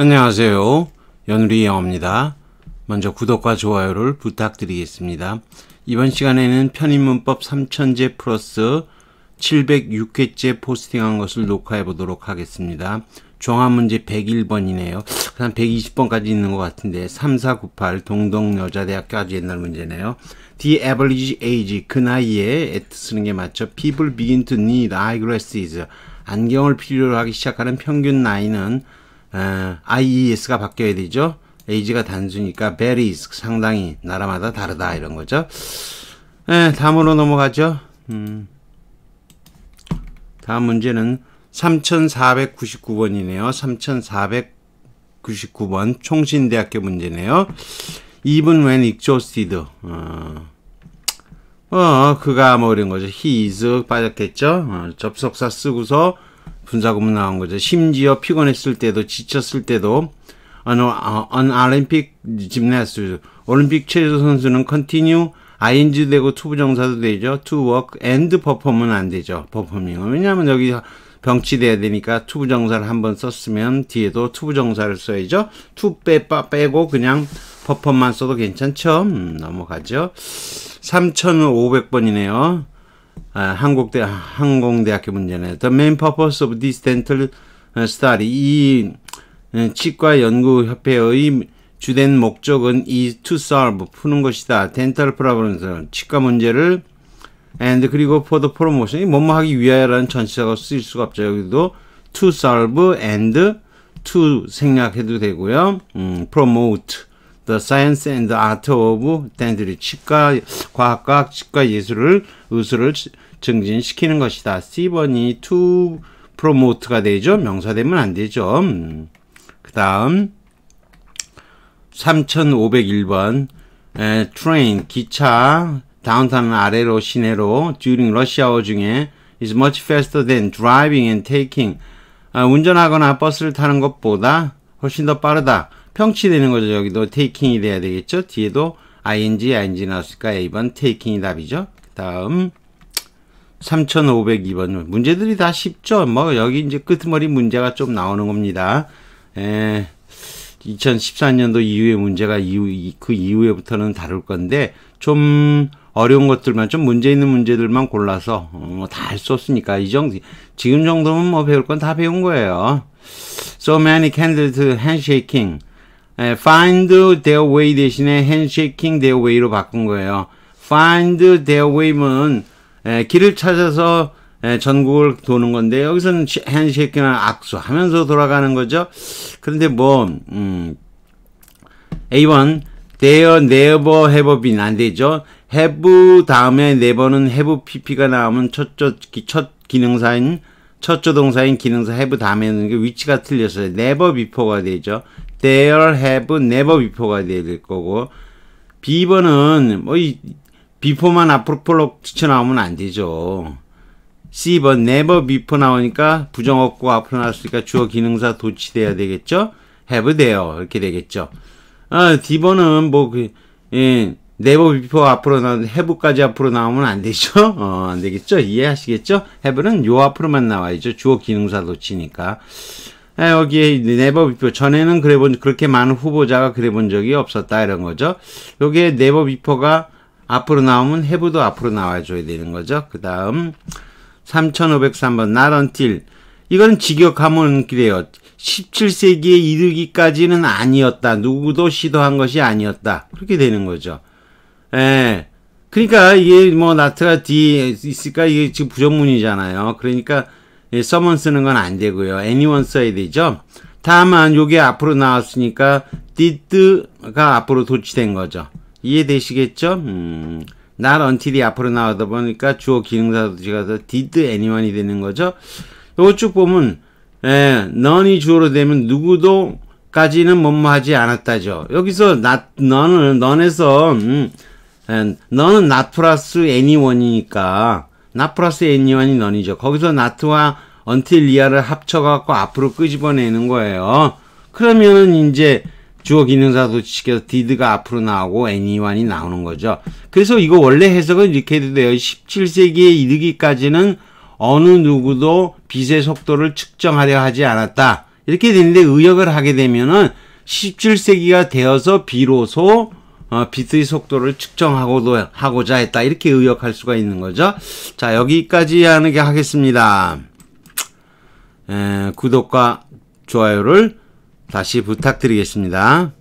안녕하세요. 연우리영어입니다. 먼저 구독과 좋아요를 부탁드리겠습니다. 이번 시간에는 편입문법 3000제 플러스 706회째 포스팅한 것을 녹화해 보도록 하겠습니다. 종합문제 101번이네요. 한 120번까지 있는 것 같은데 3498 동덕여자대학교 아주 옛날 문제네요. The average age 그 나이에 at 쓰는 게 맞죠. People begin to need eyeglasses 안경을 필요로 하기 시작하는 평균 나이는 아, IES가 바뀌어야 되죠. 에이지가 단수니까 varies 상당히 나라마다 다르다 이런 거죠. 에, 예, 다음으로 넘어가죠. 음. 다음 문제는 3499번이네요. 3499번 총신대학교 문제네요. 2분 when exhausted. 어. 어, 그가 뭐 이런 거죠. he is 빠졌겠죠. 어, 접속사 쓰고서 분사금문 나온 거죠. 심지어 피곤했을 때도 지쳤을 때도 어느 어 n Olympic g y 올림픽 체조 선수는 컨티뉴 t i n u g 되고 투부정사도 되죠. to work and perform은 안 되죠. performing 왜냐하면 여기 병치돼야 되니까 투부정사를 한번 썼으면 뒤에도 투부정사를 써야죠. 투 빼, 빠, 빼고 그냥 퍼펌만 써도 괜찮죠? 음, 넘어가죠. 3500번이네요. 한국대 항공대학교 문제네. The main purpose of this dental study 이 치과 연구 협회의 주된 목적은 is to solve 푸는 것이다. dental problems 치과 문제를 and 그리고 for the promotion 이 뭐뭐 하기 위하여라는 전치사가 쓰일 수가 없죠. 여기도 to solve and to 생략해도 되고요. 음, promote The Science and the Art of Dentistry 치과 과학과 치과 예술을 의술을 증진시키는 것이다. C번이 to promote가 되죠. 명사 되면 안 되죠. 그 다음 3501번 에, train 기차 다운타운 아래로 시내로 during rush hour 중에 is much faster than driving and taking 아, 운전하거나 버스를 타는 것보다 훨씬 더 빠르다. 평치되는 거죠. 여기도 taking이 돼야 되겠죠. 뒤에도 ing, ing 나왔으니까 A번 taking이 답이죠. 그 다음 3502번 문제들이 다 쉽죠. 뭐 여기 이제 끝머리 문제가 좀 나오는 겁니다. 에, 예. 2014년도 이후에 문제가 이후, 그 이후에부터는 다룰 건데 좀 어려운 것들만 좀 문제 있는 문제들만 골라서 어, 뭐 다할 수 없으니까 이 정도 지금 정도면 뭐 배울 건 다 배운 거예요. So many candles handshaking. find their way 대신에 handshaking their way로 바꾼 거예요. find their way면 길을 찾아서 전국을 도는 건데 여기서는 핸드쉐이크는 악수하면서 돌아가는 거죠. 그런데 뭐 음, A1 there never have been 안 되죠. have 다음에 never는 have pp가 나오면 첫조 첫 기능사인 첫조 동사인 기능사 have 다음에는 위치가 틀렸어요. never before가 되죠. there have never before가 될 거고 비번은 뭐이 b e 만 앞으로 폴로 붙여 나오면안 되죠. C번 never before 나오니까 부정어고 앞으로 나왔으니까 주어 기능사 도치돼야 되겠죠. have there 이렇게 되겠죠. 아, 어, D번은 뭐 그, 예, never before 앞으로 나 have까지 앞으로 나오면 안 되죠. 어, 안 되겠죠. 이해하시겠죠? have는 요 앞으로만 나와야죠. 주어 기능사 도치니까. 예, 여기에 네버 비포 전에는 그래본 그렇게 많은 후보자가 그래본 적이 없었다 이런 거죠. 여기에 네버 비포가 앞으로 나오면 해부도 앞으로 나와줘야 되는 거죠. 그 다음 3503번 나런틸 이건 직역하면 그래요. 17세기에 이르기까지는 아니었다. 누구도 시도한 것이 아니었다. 그렇게 되는 거죠. 예. 그러니까 이게 뭐 나트가 뒤에 있으까 이게 지금 부정문이잖아요. 그러니까 예, s o 쓰는 건 안 되고요. anyone 써야 되죠. 다만 요게 앞으로 나왔으니까 did가 앞으로 도치된 거죠. 이해되시겠죠? 음, not until이 앞으로 나오다 보니까 주어 기능사 도치가서 did anyone이 되는 거죠. 요거 쭉 보면 예, none이 주어로 되면 누구도 까지는 뭐뭐 하지 않았다죠. 여기서 not, none을, none에서 음, 너는 나 플러스 애니원이니까 나 플러스 애니 y 이넌이죠 거기서 나트와 until 이하를 합쳐갖고 앞으로 끄집어내는 거예요. 그러면은 이제 주어 기능사 도지켜서 did가 앞으로 나오고 anyone이 나오는 거죠. 그래서 이거 원래 해석은 이렇게 해도 돼요. 17세기에 이르기까지는 어느 누구도 빛의 속도를 측정하려 하지 않았다. 이렇게 되는데 의역을 하게 되면은 17세기가 되어서 비로소 어, 비트의 속도를 측정하고도 하고자 했다 이렇게 의역할 수가 있는 거죠. 자 여기까지 하는 게 하겠습니다. 에, 예, 구독과 좋아요를 다시 부탁드리겠습니다.